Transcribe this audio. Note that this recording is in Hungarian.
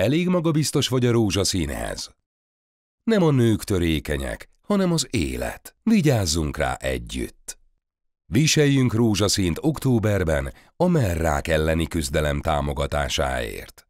Elég magabiztos vagy a rózsaszínhez? Nem a nők törékenyek, hanem az élet. Vigyázzunk rá együtt. Viseljünk rózsaszínt októberben a merrák elleni küzdelem támogatásáért.